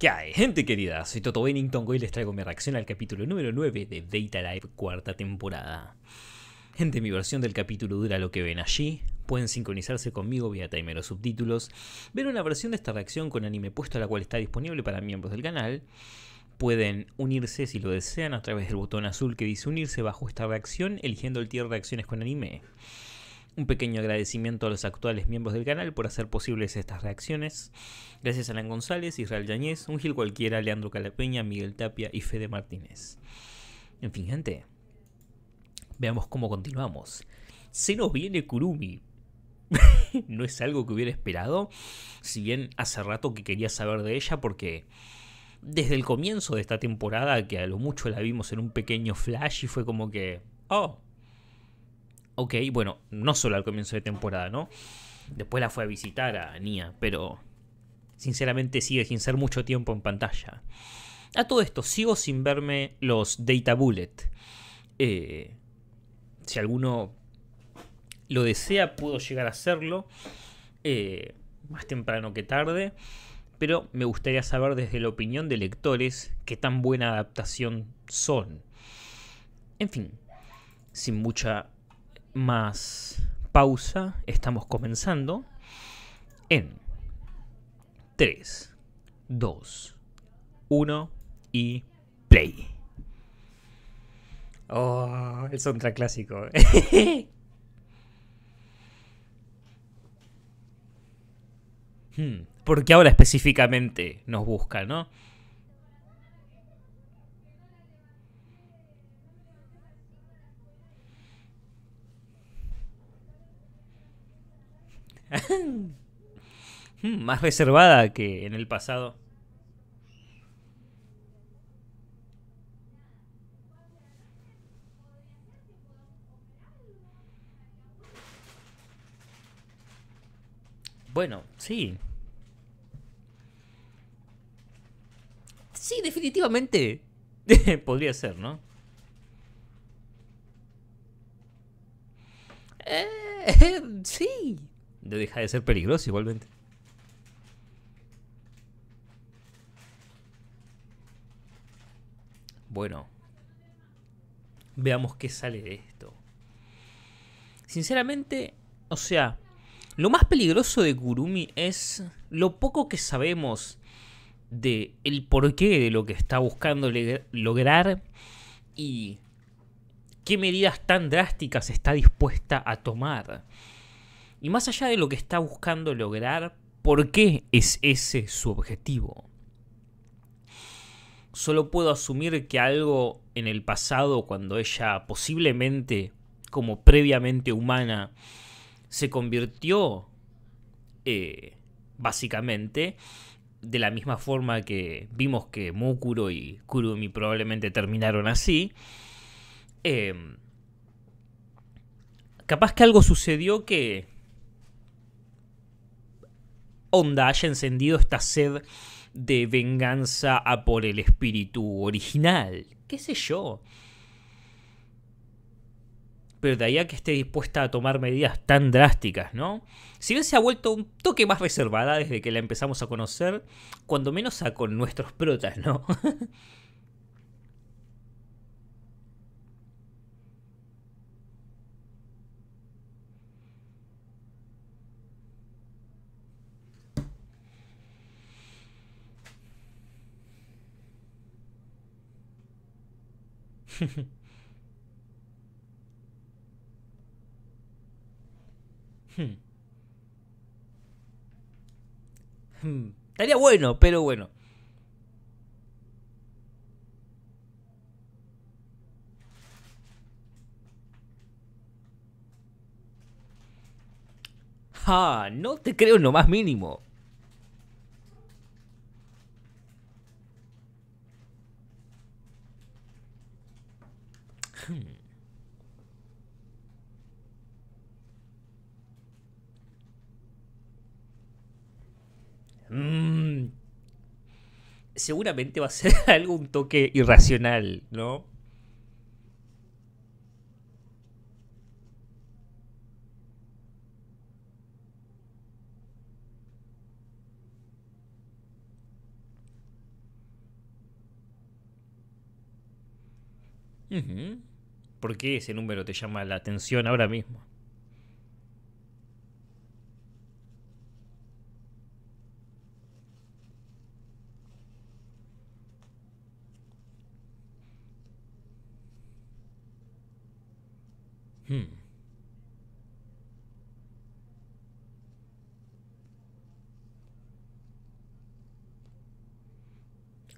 ¿Qué hay, gente querida? Soy Toto Bennington y les traigo mi reacción al capítulo número 9 de Data Live cuarta temporada. Gente, mi versión del capítulo dura lo que ven allí. Pueden sincronizarse conmigo vía timer o subtítulos. Ver una versión de esta reacción con anime puesto a la cual está disponible para miembros del canal. Pueden unirse si lo desean a través del botón azul que dice unirse bajo esta reacción, eligiendo el tier de reacciones con anime. Un pequeño agradecimiento a los actuales miembros del canal por hacer posibles estas reacciones. Gracias a Alan González, Israel Yañez, Un Cualquiera, Leandro Calapeña, Miguel Tapia y Fede Martínez. En fin, gente, veamos cómo continuamos. Se nos viene Kurumi. no es algo que hubiera esperado, si bien hace rato que quería saber de ella porque desde el comienzo de esta temporada, que a lo mucho la vimos en un pequeño flash y fue como que, oh, ok, bueno, no solo al comienzo de temporada, ¿no? Después la fue a visitar a Nia, pero sinceramente sigue sin ser mucho tiempo en pantalla. A todo esto, sigo sin verme los Data Bullet. Eh, si alguno lo desea, puedo llegar a hacerlo. Eh, más temprano que tarde. Pero me gustaría saber desde la opinión de lectores qué tan buena adaptación son. En fin, sin mucha más pausa, estamos comenzando en 3, 2, 1 y play. Oh, el soundtrack clásico. Hmm, porque ahora específicamente nos busca, ¿no? Mm, más reservada que en el pasado. Bueno, sí. Sí, definitivamente. Podría ser, ¿no? Eh, sí deja de ser peligroso igualmente. Bueno. Veamos qué sale de esto. Sinceramente, o sea, lo más peligroso de Kurumi es lo poco que sabemos de el porqué de lo que está buscando lograr y qué medidas tan drásticas está dispuesta a tomar. Y más allá de lo que está buscando lograr, ¿por qué es ese su objetivo? Solo puedo asumir que algo en el pasado, cuando ella posiblemente, como previamente humana, se convirtió eh, básicamente de la misma forma que vimos que Mukuro y Kurumi probablemente terminaron así, eh, capaz que algo sucedió que onda haya encendido esta sed de venganza a por el espíritu original. ¿Qué sé yo? Pero de ahí a que esté dispuesta a tomar medidas tan drásticas, ¿no? Si bien se ha vuelto un toque más reservada desde que la empezamos a conocer, cuando menos a con nuestros protas, ¿no? Hmm. Hmm. Estaría bueno, pero bueno. Ah, no te creo en lo más mínimo. Mm, seguramente va a ser algún toque irracional, ¿no? ¿Por qué ese número te llama la atención ahora mismo?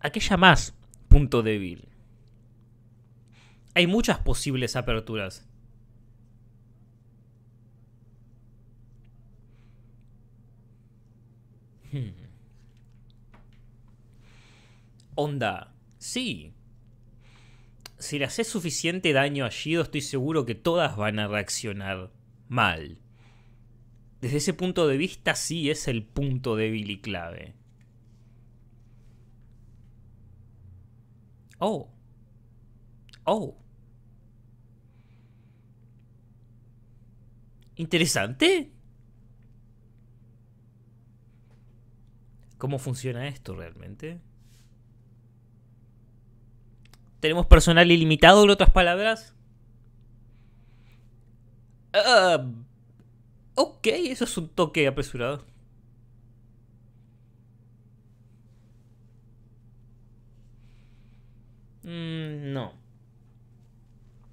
aquella más punto débil. Hay muchas posibles aperturas. Hmm. Onda, sí. Si le haces suficiente daño a Shido, estoy seguro que todas van a reaccionar mal. Desde ese punto de vista, sí es el punto débil y clave. Oh. Oh. Interesante. ¿Cómo funciona esto realmente? ¿Tenemos personal ilimitado, en otras palabras? Ah, ok, eso es un toque apresurado. Mm, no.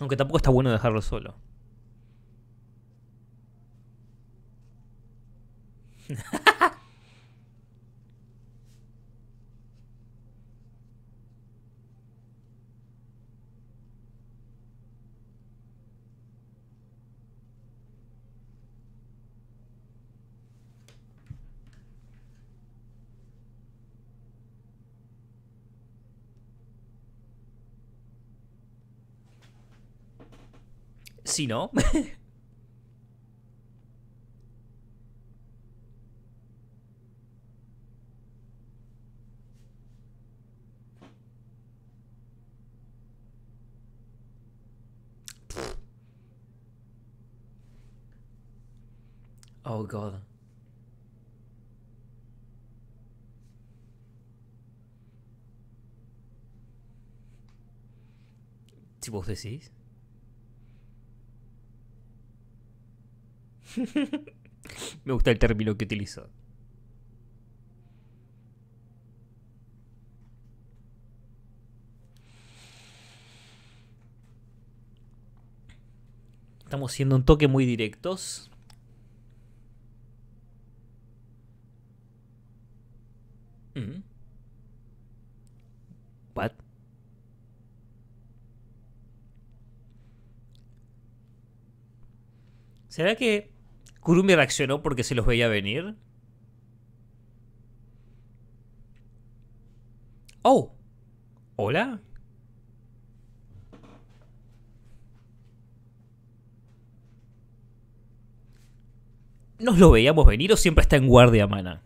Aunque tampoco está bueno dejarlo solo. Si no. oh god. Do both of these? Me gusta el término que utilizó. Estamos siendo un toque muy directos. Mm. ¿Será que Kurumi reaccionó porque se los veía venir. Oh, hola. ¿Nos lo veíamos venir o siempre está en guardia, mana?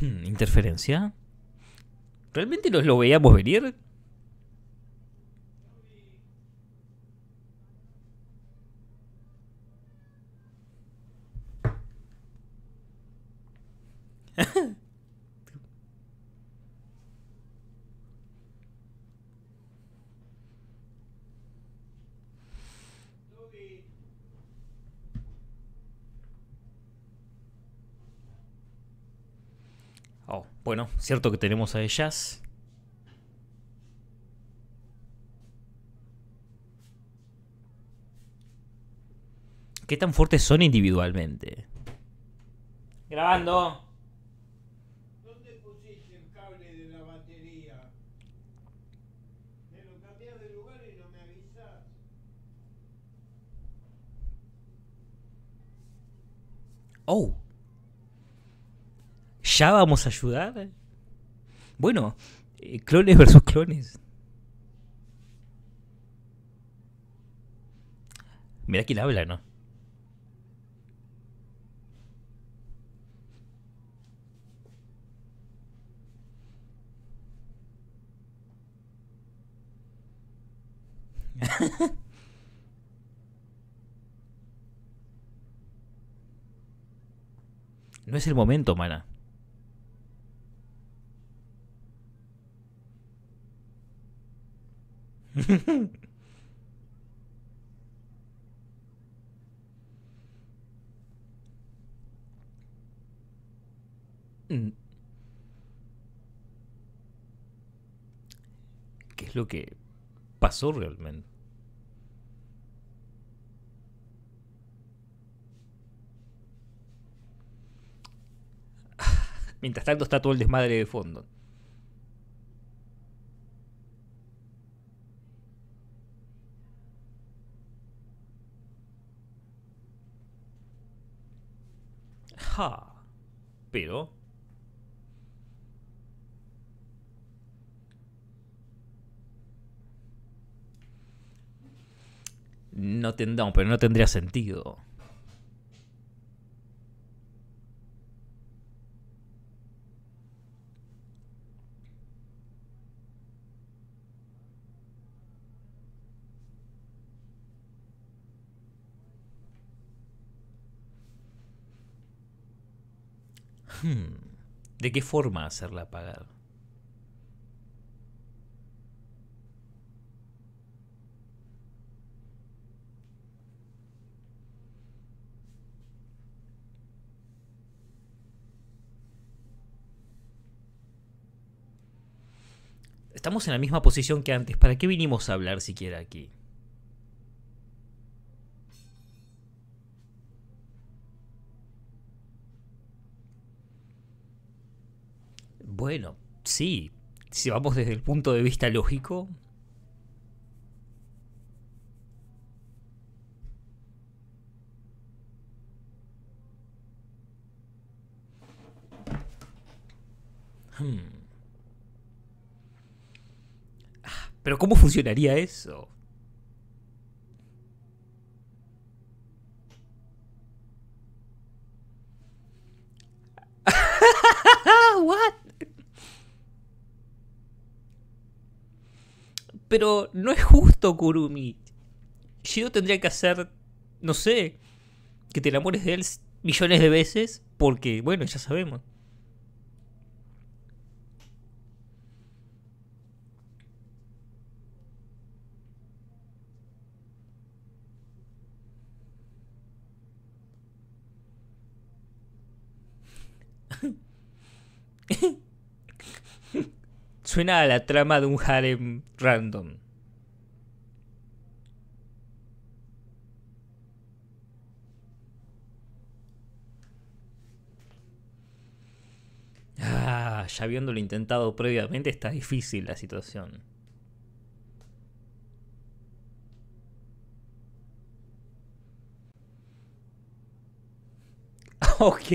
Hmm, ¿Interferencia? ¿Realmente nos lo veíamos venir? Bueno, cierto que tenemos a ellas. ¿Qué tan fuertes son individualmente? Grabando. ¿Dónde pusiste el cable de la batería? Me lo cambiaste de lugar y no me avisas. Oh. ¿Ya vamos a ayudar? Bueno, eh, clones versus clones. Mira quién habla, ¿no? no es el momento, mana. Mm. ¿Qué es lo que pasó realmente? Mientras tanto está todo el desmadre de fondo. Pero... No tendría, pero no tendría sentido. ¿De qué forma hacerla pagar? Estamos en la misma posición que antes. ¿Para qué vinimos a hablar siquiera aquí? Bueno, sí, si vamos desde el punto de vista lógico, hmm. ah, Pero ¿cómo funcionaría eso? Pero no es justo, Kurumi. Shido tendría que hacer, no sé, que te enamores de él millones de veces, porque, bueno, ya sabemos. Suena a la trama de un harem random. Ah, ya habiéndolo intentado previamente está difícil la situación. Ok.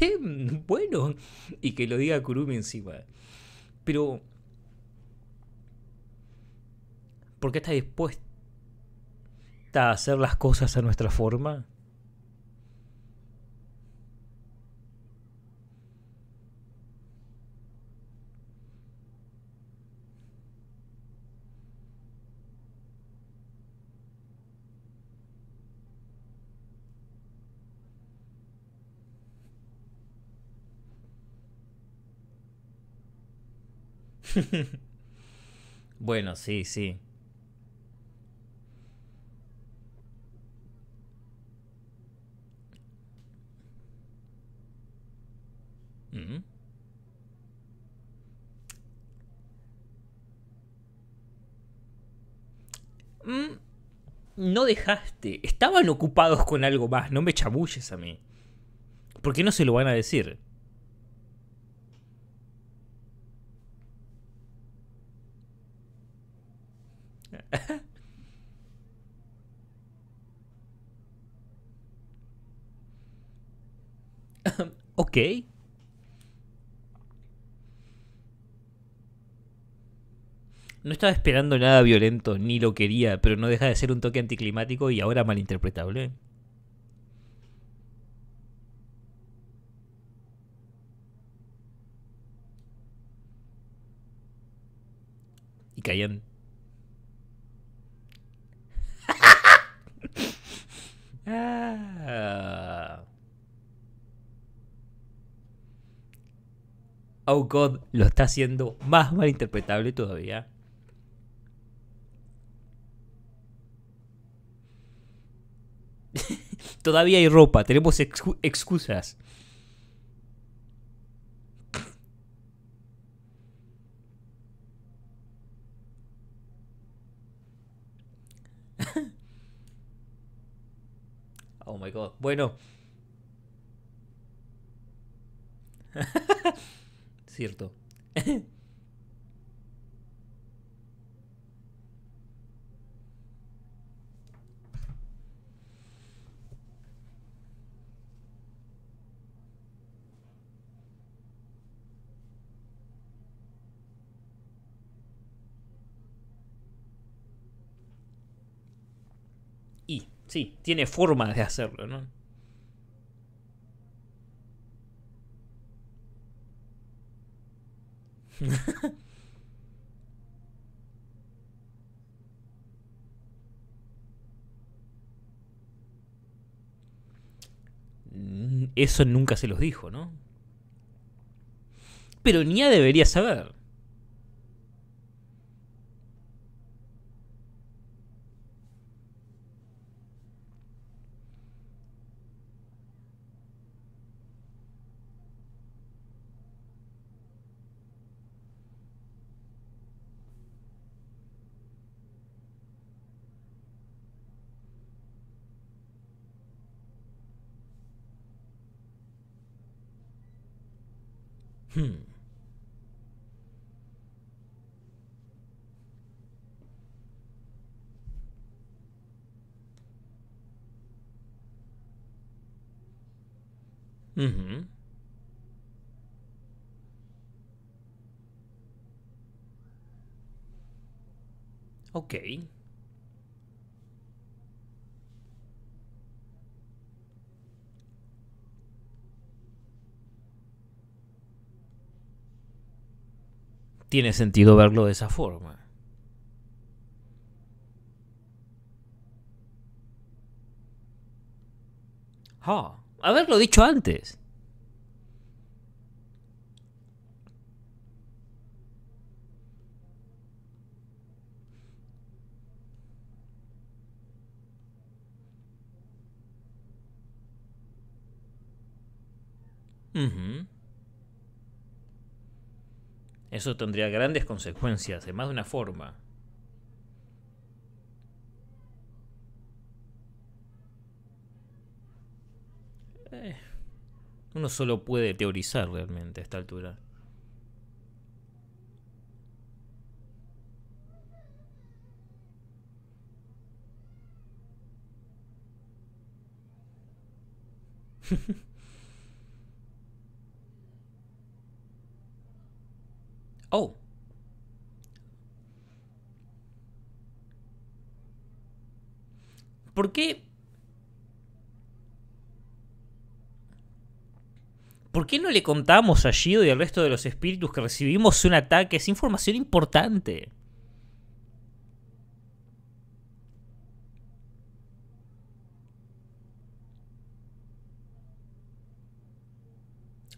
bueno. Y que lo diga Kurumi encima. Pero. ¿Por qué está dispuesta a hacer las cosas a nuestra forma? bueno, sí, sí. Mm, no dejaste. Estaban ocupados con algo más. No me chabulles a mí. ¿Por qué no se lo van a decir? Ok. No estaba esperando nada violento, ni lo quería, pero no deja de ser un toque anticlimático y ahora malinterpretable. Y caían Oh God lo está haciendo más malinterpretable todavía. todavía hay ropa, tenemos excusas. oh my god. Bueno. cierto. y sí, tiene forma de hacerlo, ¿no? Eso nunca se los dijo, ¿no? Pero Nia debería saber. Hmm. Mm-hmm. Okay. tiene sentido verlo de esa forma. ¡Ah! haberlo dicho antes. Eso tendría grandes consecuencias, de más de una forma. Eh, uno solo puede teorizar realmente a esta altura. Oh. ¿Por qué? ¿Por qué no le contamos a Shido y al resto de los espíritus que recibimos un ataque? Es información importante.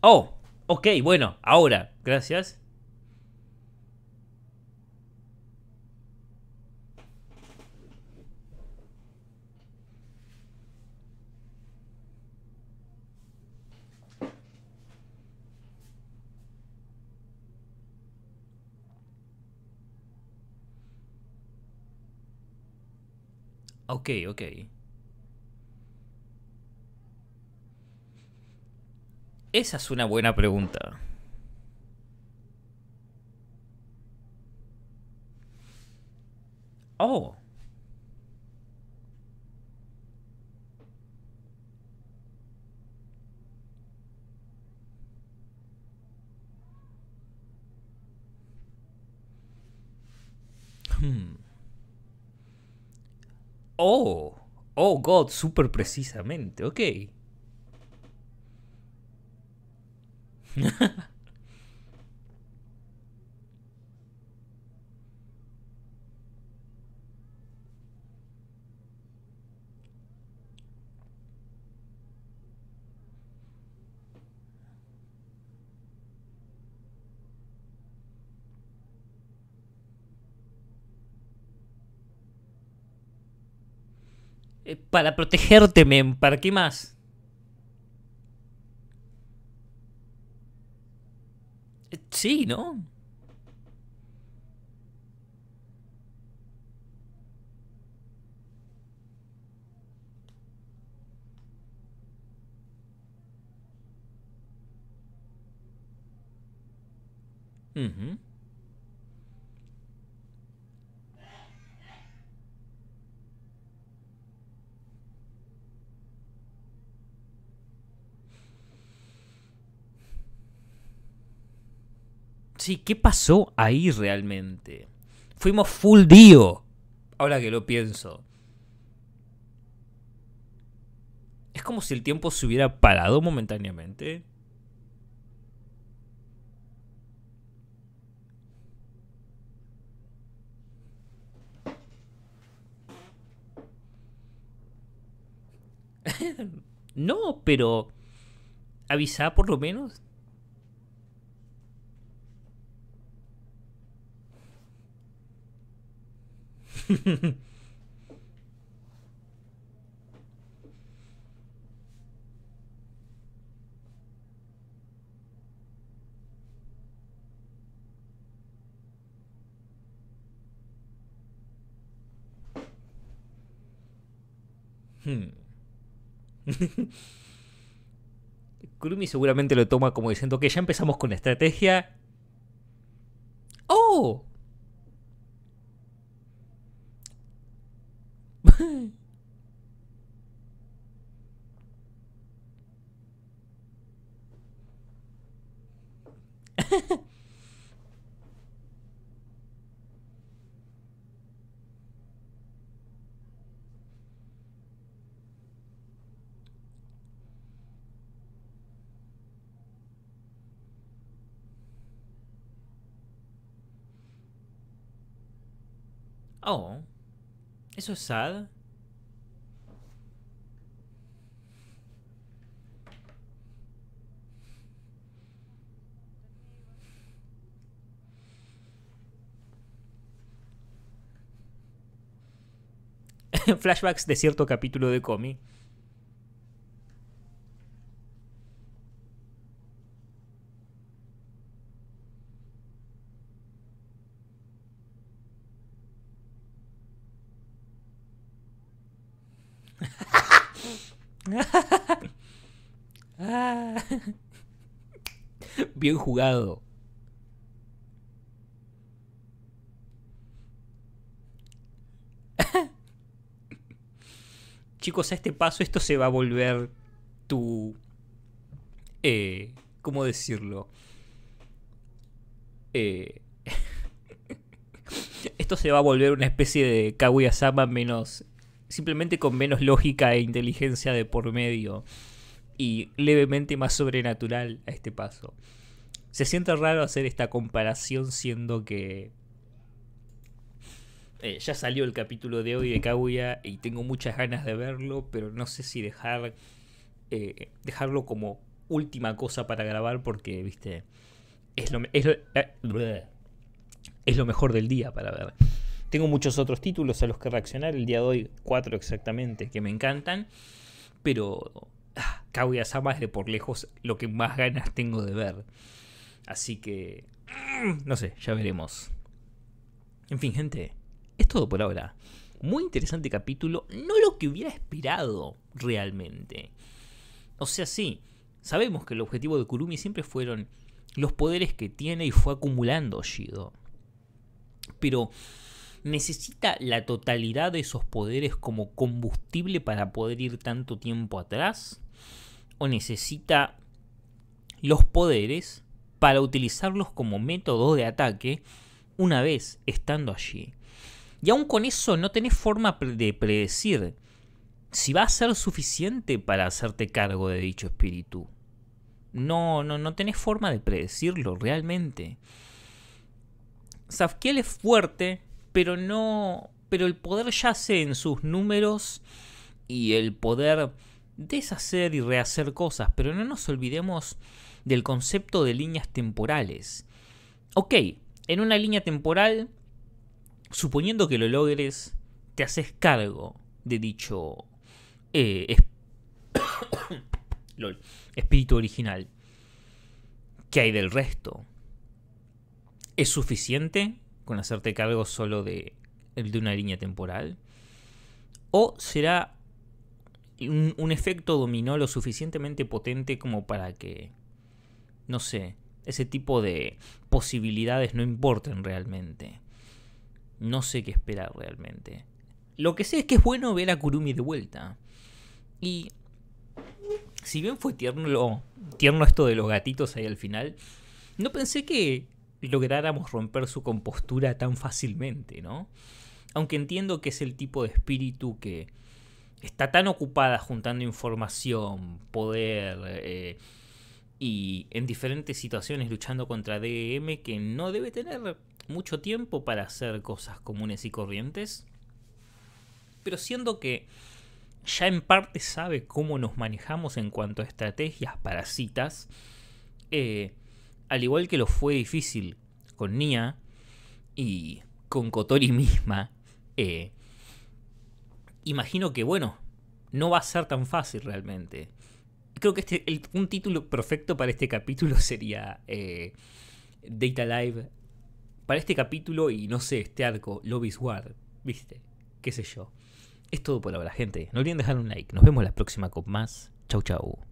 Oh, ok, bueno, ahora, gracias. Ok, okay. Esa es una buena pregunta. Oh. Hmm. Oh, oh God, super precisamente, ok. Eh, para protegerte, men, ¿para qué más? Eh, sí, no ¿qué pasó ahí realmente? Fuimos full Dio. Ahora que lo pienso. Es como si el tiempo se hubiera parado momentáneamente. no, pero avisá por lo menos hmm. seguramente lo toma como diciendo que ya empezamos con la estrategia. ¡Oh! Oh, eso es sad. Flashbacks de cierto capítulo de comi. bien jugado. Chicos, a este paso esto se va a volver tu... Eh, ¿Cómo decirlo? Eh, esto se va a volver una especie de Kaguya-sama menos... Simplemente con menos lógica e inteligencia de por medio. Y levemente más sobrenatural a este paso se siente raro hacer esta comparación siendo que eh, ya salió el capítulo de hoy de Kaguya y tengo muchas ganas de verlo, pero no sé si dejar eh, dejarlo como última cosa para grabar porque, viste, es lo, es, eh, mejor del día para ver. Tengo muchos otros títulos a los que reaccionar, el día de hoy cuatro exactamente, que me encantan, pero ah, Kaguya-sama es de por lejos lo que más ganas tengo de ver. Así que... Mm, no sé, ya veremos. En fin, gente, es todo por ahora. Muy interesante capítulo, no lo que hubiera esperado realmente. O sea, sí, sabemos que el objetivo de Kurumi siempre fueron los poderes que tiene y fue acumulando Shido. Pero necesita la totalidad de esos poderes como combustible para poder ir tanto tiempo atrás. O necesita los poderes para utilizarlos como método de ataque una vez estando allí. Y aún con eso no tenés forma de predecir si va a ser suficiente para hacerte cargo de dicho espíritu. No, no, tenés forma de predecirlo realmente. Safkiel es fuerte, pero no. Pero el poder yace en sus números y el poder deshacer y rehacer cosas. Pero no nos olvidemos del concepto de líneas temporales. Ok, en una línea temporal, suponiendo que lo logres, te haces cargo de dicho eh, espíritu original. ¿Qué hay del resto? ¿Es suficiente con hacerte cargo solo de, una línea temporal? ¿O será un efecto dominó lo suficientemente potente como para que no sé, ese tipo de posibilidades no importan realmente. No sé qué esperar realmente. Lo que sé es que es bueno ver a Kurumi de vuelta. Y si bien fue tierno, lo, tierno esto de los gatitos ahí al final, no pensé que lográramos romper su compostura tan fácilmente, ¿no? Aunque entiendo que es el tipo de espíritu que está tan ocupada juntando información, poder, eh, y en diferentes situaciones luchando contra DM que no debe tener mucho tiempo para hacer cosas comunes y corrientes, pero siendo que ya en parte sabe cómo nos manejamos en cuanto a estrategias parasitas. Eh, al igual que lo fue difícil con Nia y con Kotori misma, eh, imagino que bueno, no va a ser tan fácil realmente creo que este, un título perfecto para este capítulo sería eh, Data Live. Para este capítulo y no sé, este arco, Lobby's War, ¿viste? ¿Qué sé yo? Es todo por ahora, gente. No olviden dejar un like. Nos vemos la próxima con más. Chau, chau.